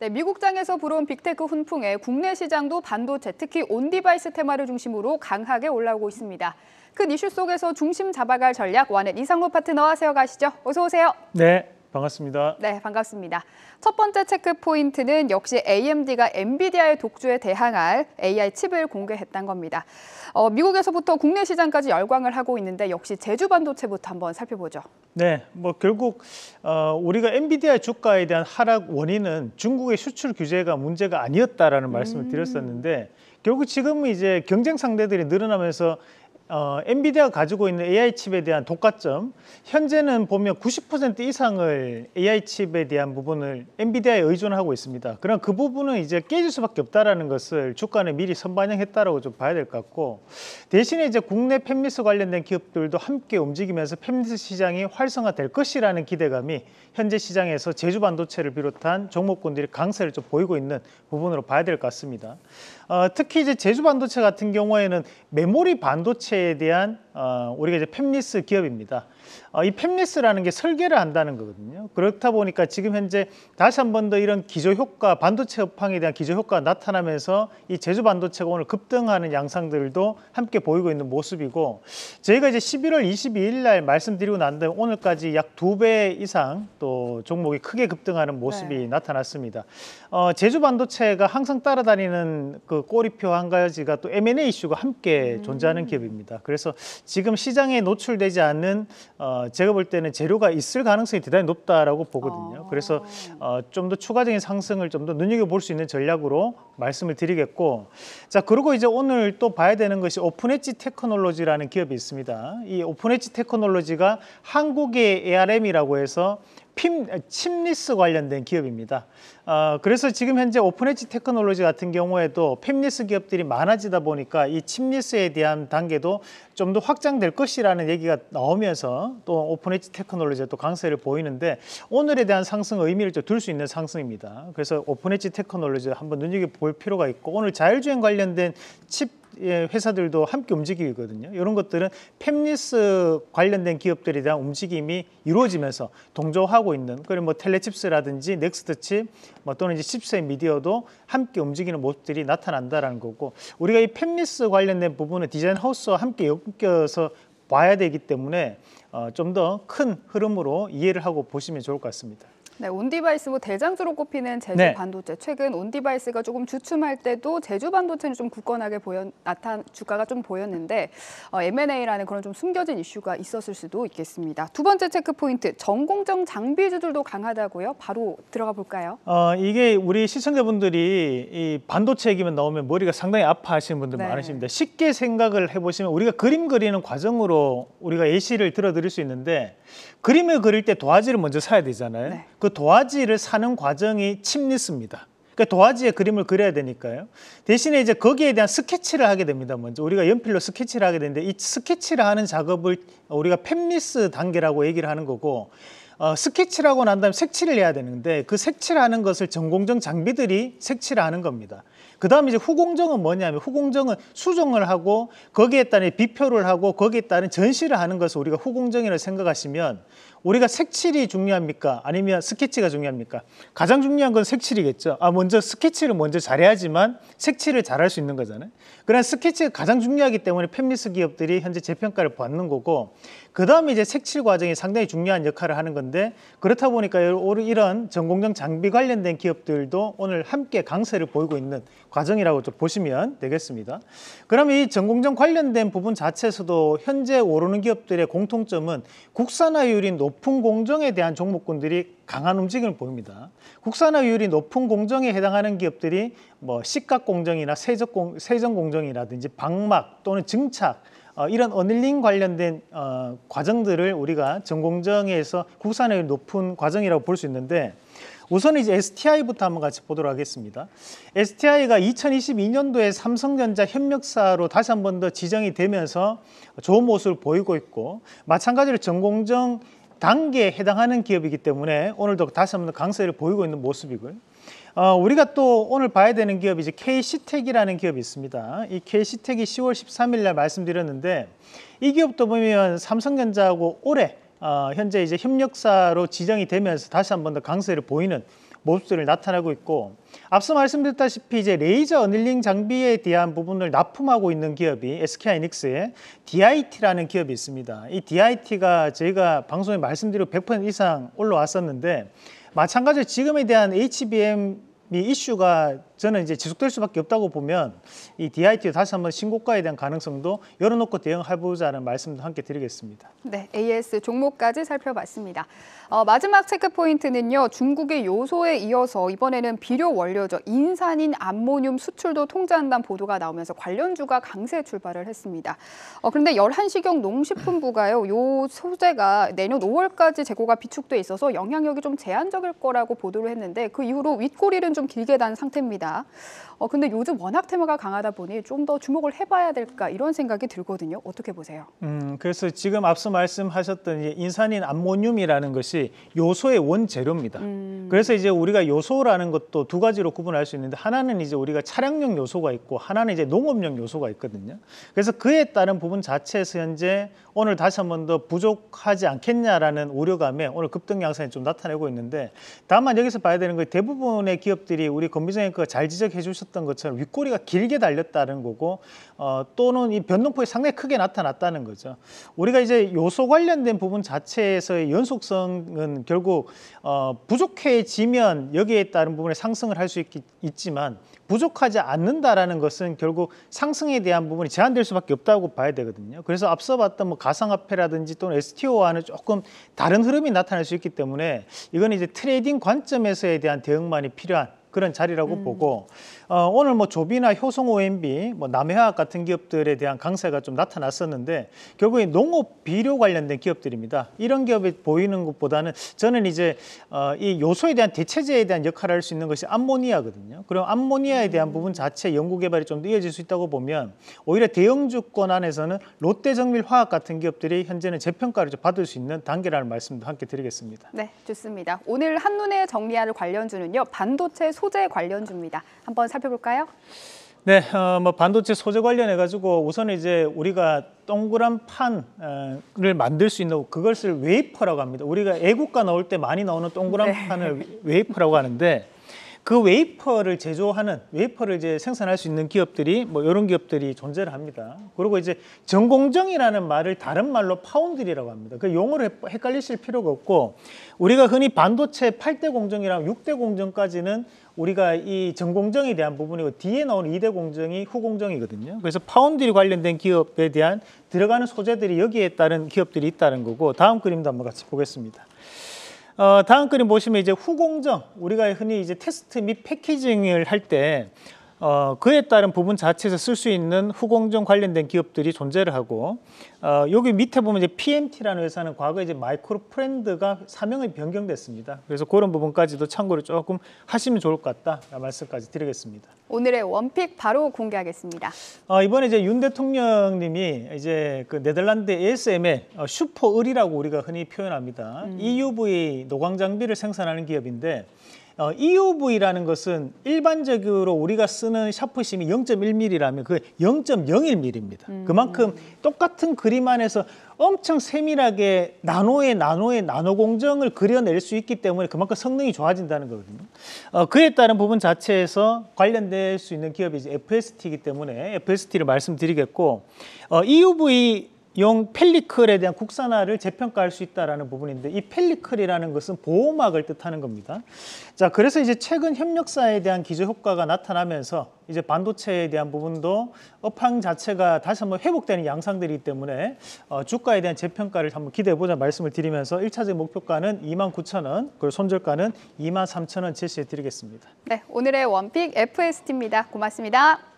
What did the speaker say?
네, 미국장에서 불어온 빅테크 훈풍에 국내 시장도 반도체, 특히 온디바이스 테마를 중심으로 강하게 올라오고 있습니다. 큰 이슈 속에서 중심 잡아갈 전략 와넷 이상로 파트너와 세어가시죠. 어서 오세요. 네, 반갑습니다. 네, 반갑습니다. 첫 번째 체크 포인트는 역시 AMD가 엔비디아의 독주에 대항할 AI 칩을 공개했다 겁니다. 어, 미국에서부터 국내 시장까지 열광을 하고 있는데 역시 제주 반도체부터 한번 살펴보죠. 네, 뭐 결국 어, 우리가 엔비디아 주가에 대한 하락 원인은 중국의 수출 규제가 문제가 아니었다라는 말씀을 음... 드렸었는데 결국 지금 이제 경쟁 상대들이 늘어나면서 어, 엔비디아가 가지고 있는 AI 칩에 대한 독과점 현재는 보면 90% 이상을 AI 칩에 대한 부분을 엔비디아에 의존하고 있습니다. 그럼 그 부분은 이제 깨질 수밖에 없다라는 것을 주가는 미리 선반영했다라고 좀 봐야 될 것 같고 대신에 이제 국내 팹리스 관련된 기업들도 함께 움직이면서 팹리스 시장이 활성화될 것이라는 기대감이 현재 시장에서 제주 반도체를 비롯한 종목군들이 강세를 좀 보이고 있는 부분으로 봐야 될 것 같습니다. 어, 특히 이제 제주 반도체 같은 경우에는 메모리 반도체에 대한 어, 우리가 이제 펩리스 기업입니다. 어, 이펩리스라는게 설계를 한다는 거거든요. 그렇다 보니까 지금 현재 다시 한 번 더 이런 기조 효과, 반도체 업황에 대한 기조 효과가 나타나면서 이 제주 반도체가 오늘 급등하는 양상들도 함께 보이고 있는 모습이고 저희가 이제 11월 22일 날 말씀드리고 난 다음에 오늘까지 약 두 배 이상 또 종목이 크게 급등하는 모습이 네. 나타났습니다. 어, 제주 반도체가 항상 따라다니는 그그 꼬리표 한 가지가 또 M&A 이슈가 함께 음. 존재하는 기업입니다. 그래서 지금 시장에 노출되지 않는 어, 제가 볼 때는 재료가 있을 가능성이 대단히 높다라고 보거든요. 어. 그래서 어, 좀 더 추가적인 상승을 좀 더 눈여겨볼 수 있는 전략으로 말씀을 드리겠고 자 그리고 이제 오늘 또 봐야 되는 것이 오픈엣지 테크놀로지라는 기업이 있습니다. 이 오픈엣지 테크놀로지가 한국의 ARM이라고 해서 핌, 침리스 관련된 기업입니다. 어, 그래서 지금 현재 오픈엣지 테크놀로지 같은 경우에도 팸리스 기업들이 많아지다 보니까 이 침리스에 대한 단계도 좀 더 확장될 것이라는 얘기가 나오면서 또 오픈엣지 테크놀로지에 또 강세를 보이는데 오늘에 대한 상승 의미를 둘 수 있는 상승입니다. 그래서 오픈엣지 테크놀로지 한번 눈여겨볼 필요가 있고 오늘 자율주행 관련된 칩 예, 회사들도 함께 움직이거든요. 이런 것들은 펩리스 관련된 기업들에 대한 움직임이 이루어지면서 동조하고 있는 그리고 뭐 텔레칩스라든지 넥스트칩 뭐 또는 이제 칩스의 미디어도 함께 움직이는 모습들이 나타난다라는 거고 우리가 이 팹리스 관련된 부분은 디자인 하우스와 함께 엮여서 봐야 되기 때문에 어, 좀 더 큰 흐름으로 이해를 하고 보시면 좋을 것 같습니다. 네, 온디바이스 뭐 대장주로 꼽히는 제주 네. 반도체 최근 온디바이스가 조금 주춤할 때도 제주 반도체는 좀 굳건하게 보여 나타 주가가 좀 보였는데 어, M&A라는 그런 좀 숨겨진 이슈가 있었을 수도 있겠습니다. 두 번째 체크 포인트 전공정 장비주들도 강하다고요. 바로 들어가 볼까요? 어, 이게 우리 시청자분들이 이 반도체 얘기만 나오면 머리가 상당히 아파하시는 분들 네. 많으십니다. 쉽게 생각을 해보시면 우리가 그림 그리는 과정으로 우리가 예시를 들어드릴 수 있는데 그림을 그릴 때 도화지를 먼저 사야 되잖아요. 네. 그 도화지를 사는 과정이 침리습니다. 그러니까 도화지에 그림을 그려야 되니까요. 대신에 이제 거기에 대한 스케치를 하게 됩니다. 먼저 우리가 연필로 스케치를 하게 되는데 이 스케치를 하는 작업을 우리가 팹리스 단계라고 얘기를 하는 거고 어, 스케치를 하고 난 다음에 색칠을 해야 되는데 그색칠 하는 것을 전공정 장비들이 색칠을 하는 겁니다. 그 다음에 이제 후공정은 뭐냐면 후공정은 수정을 하고 거기에 따른 비표를 하고 거기에 따른 전시를 하는 것을 우리가 후공정이라고 생각하시면 우리가 색칠이 중요합니까? 아니면 스케치가 중요합니까? 가장 중요한 건 색칠이겠죠. 아, 먼저 스케치를 먼저 잘해야지만 색칠을 잘할 수 있는 거잖아요. 그러나 스케치가 가장 중요하기 때문에 팻미스 기업들이 현재 재평가를 받는 거고, 그 다음에 이제 색칠 과정이 상당히 중요한 역할을 하는 건데, 그렇다 보니까 이런 전공정 장비 관련된 기업들도 오늘 함께 강세를 보이고 있는 과정이라고 좀 보시면 되겠습니다. 그럼 이 전공정 관련된 부분 자체에서도 현재 오르는 기업들의 공통점은 국산화율이 높은 공정에 대한 종목군들이 강한 움직임을 보입니다. 국산화율이 높은 공정에 해당하는 기업들이 뭐 시각 공정이나 세적 공, 세정 공정이라든지 방막 또는 증착 어, 이런 어닐링 관련된 어, 과정들을 우리가 전공정에서 국산화율 이 높은 과정이라고 볼 수 있는데 우선 이제 STI부터 한번 같이 보도록 하겠습니다. STI가 2022년도에 삼성전자 협력사로 다시 한번 더 지정이 되면서 좋은 모습을 보이고 있고 마찬가지로 전공정 단계에 해당하는 기업이기 때문에 오늘도 다시 한번 강세를 보이고 있는 모습이고요. 어, 우리가 또 오늘 봐야 되는 기업이 이제 KC텍이라는 기업이 있습니다. 이 KC텍이 10월 13일 날 말씀드렸는데 이 기업도 보면 삼성전자하고 올해 어, 현재 이제 협력사로 지정이 되면서 다시 한번 더 강세를 보이는 모습들을 나타내고 있고 앞서 말씀드렸다시피 이제 레이저 어닐링 장비에 대한 부분을 납품하고 있는 기업이 SK하이닉스의 DIT라는 기업이 있습니다. 이 DIT가 저희가 방송에 말씀드리고 100% 이상 올라왔었는데 마찬가지로 지금에 대한 HBM이 이슈가 저는 이제 지속될 수밖에 없다고 보면 이 DIT로 다시 한번 신고가에 대한 가능성도 열어놓고 대응해보자는 말씀도 함께 드리겠습니다. 네, AS 종목까지 살펴봤습니다. 어, 마지막 체크 포인트는요. 중국의 요소에 이어서 이번에는 비료 원료죠. 인산인 암모늄 수출도 통제한다는 보도가 나오면서 관련주가 강세 출발을 했습니다. 어, 그런데 열한시경 농식품부가요. 요 소재가 내년 5월까지 재고가 비축돼 있어서 영향력이 좀 제한적일 거라고 보도를 했는데 그 이후로 윗꼬리는 좀 길게 단 상태입니다. 있니다 어, 근데 요즘 워낙 테마가 강하다 보니 좀 더 주목을 해봐야 될까 이런 생각이 들거든요. 어떻게 보세요? 음, 그래서 지금 앞서 말씀하셨던 인산인 암모늄이라는 것이 요소의 원재료입니다. 음. 그래서 이제 우리가 요소라는 것도 두 가지로 구분할 수 있는데 하나는 이제 우리가 차량용 요소가 있고 하나는 이제 농업용 요소가 있거든요. 그래서 그에 따른 부분 자체에서 현재 오늘 다시 한번 더 부족하지 않겠냐라는 우려감에 오늘 급등 양상이 좀 나타내고 있는데 다만 여기서 봐야 되는 건 대부분의 기업들이 우리 건비정형그과 잘 지적해 주셨던 것처럼 윗꼬리가 길게 달렸다는 거고 어, 또는 이 변동폭이 상당히 크게 나타났다는 거죠. 우리가 이제 요소 관련된 부분 자체에서의 연속성은 결국 어, 부족해지면 여기에 따른 부분에 상승을 할 수 있지만 부족하지 않는다라는 것은 결국 상승에 대한 부분이 제한될 수밖에 없다고 봐야 되거든요. 그래서 앞서 봤던 뭐 가상화폐라든지 또는 STO와는 조금 다른 흐름이 나타날 수 있기 때문에 이건 이제 트레이딩 관점에서에 대한 대응만이 필요한 그런 자리라고 음. 보고 어, 오늘 뭐 조비나 효성 OMB, 뭐 남해화학 같은 기업들에 대한 강세가 좀 나타났었는데 결국에 농업 비료 관련된 기업들입니다. 이런 기업이 보이는 것보다는 저는 이제 어, 이 요소에 대한 대체제에 대한 역할을 할 수 있는 것이 암모니아거든요. 그럼 암모니아에 대한 음. 부분 자체 연구 개발이 좀 더 이어질 수 있다고 보면 오히려 대형 주권 안에서는 롯데정밀화학 같은 기업들이 현재는 재평가를 좀 받을 수 있는 단계라는 말씀도 함께 드리겠습니다. 네, 좋습니다. 오늘 한눈에 정리할 관련주는요. 반도체 소재 관련주입니다. 한번 살펴볼까요? 네, 어, 뭐 반도체 소재 관련해 가지고 우선 이제 우리가 동그란 판을 만들 수 있는 그것을 웨이퍼라고 합니다. 우리가 애국가 나올 때 많이 나오는 동그란 네. 판을 웨이퍼라고 하는데 그 웨이퍼를 제조하는 웨이퍼를 이제 생산할 수 있는 기업들이 뭐 이런 기업들이 존재를 합니다. 그리고 이제 전공정이라는 말을 다른 말로 파운드리라고 합니다. 그 용어를 헷갈리실 필요가 없고 우리가 흔히 반도체 8대 공정이랑 6대 공정까지는 우리가 이 전공정에 대한 부분이고 뒤에 나온는 2대 공정이 후공정이거든요. 그래서 파운드리 관련된 기업에 대한 들어가는 소재들이 여기에 따른 기업들이 있다는 거고 다음 그림도 한번 같이 보겠습니다. 어, 다음 그림 보시면 이제 후공정 우리가 흔히 이제 테스트 및 패키징을 할때 어, 그에 따른 부분 자체에서 쓸 수 있는 후공정 관련된 기업들이 존재를 하고 어, 여기 밑에 보면 이제 PMT라는 회사는 과거에 이제 마이크로 프렌드가 사명이 변경됐습니다. 그래서 그런 부분까지도 참고를 조금 하시면 좋을 것 같다. 말씀까지 드리겠습니다. 오늘의 원픽 바로 공개하겠습니다. 어, 이번에 이제 윤 대통령님이 이제 그 네덜란드 ASML 어, 슈퍼을이라고 우리가 흔히 표현합니다. 음. EUV 노광 장비를 생산하는 기업인데 어, EUV라는 것은 일반적으로 우리가 쓰는 샤프심이 0.1mm라면 그게 0.01mm입니다. 음. 그만큼 똑같은 그림 안에서 엄청 세밀하게 나노에 나노에 나노 공정을 그려낼 수 있기 때문에 그만큼 성능이 좋아진다는 거거든요. 어, 그에 따른 부분 자체에서 관련될 수 있는 기업이 이제 FST이기 때문에 FST를 말씀드리겠고 어, EUV 용 펠리클에 대한 국산화를 재평가할 수 있다라는 부분인데 이 펠리클이라는 것은 보호막을 뜻하는 겁니다. 자, 그래서 이제 최근 협력사에 대한 기저 효과가 나타나면서 이제 반도체에 대한 부분도 업황 자체가 다시 한번 회복되는 양상들이기 때문에 어, 주가에 대한 재평가를 한번 기대해 보자 말씀을 드리면서 1차제 목표가는 29,000원, 그리고 손절가는 23,000원 제시해 드리겠습니다. 네, 오늘의 원픽 FST입니다. 고맙습니다.